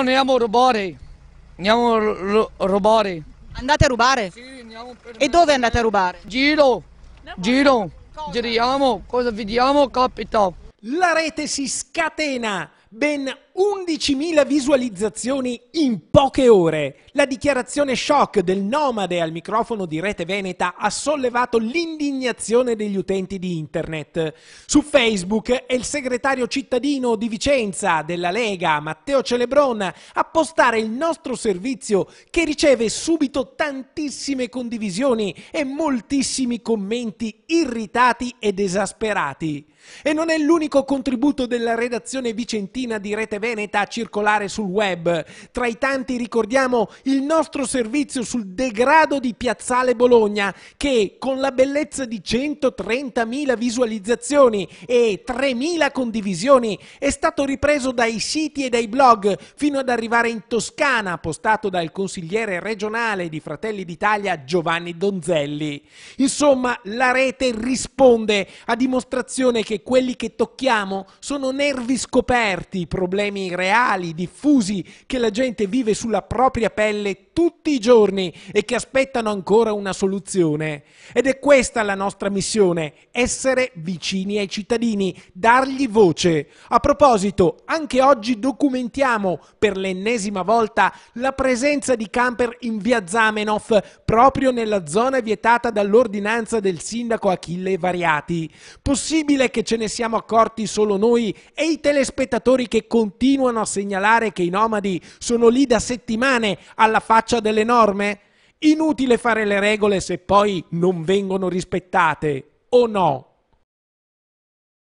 andiamo a rubare. Andiamo a rubare. Andate a rubare? Sì, andiamo per E dove andate a rubare? Giro, giro, cosa? giriamo, cosa vediamo, capita. La rete si scatena, ben 11.000 visualizzazioni in poche ore. La dichiarazione shock del nomade al microfono di Rete Veneta ha sollevato l'indignazione degli utenti di internet. Su Facebook è il segretario cittadino di Vicenza della Lega, Matteo Celebron, a postare il nostro servizio che riceve subito tantissime condivisioni e moltissimi commenti irritati ed esasperati. E non è l'unico contributo della redazione vicentina di Rete Veneta veneta a circolare sul web. Tra i tanti ricordiamo il nostro servizio sul degrado di Piazzale Bologna che con la bellezza di 130.000 visualizzazioni e 3.000 condivisioni è stato ripreso dai siti e dai blog fino ad arrivare in Toscana, postato dal consigliere regionale di Fratelli d'Italia Giovanni Donzelli. Insomma, la rete risponde a dimostrazione che quelli che tocchiamo sono nervi scoperti, problemi problemi reali, diffusi, che la gente vive sulla propria pelle tutti i giorni e che aspettano ancora una soluzione. Ed è questa la nostra missione, essere vicini ai cittadini, dargli voce. A proposito, anche oggi documentiamo per l'ennesima volta la presenza di camper in via Zamenhof, proprio nella zona vietata dall'ordinanza del sindaco Achille Variati. Possibile che ce ne siamo accorti solo noi e i telespettatori che continuano continuano a segnalare che i nomadi sono lì da settimane alla faccia delle norme? Inutile fare le regole se poi non vengono rispettate, o no?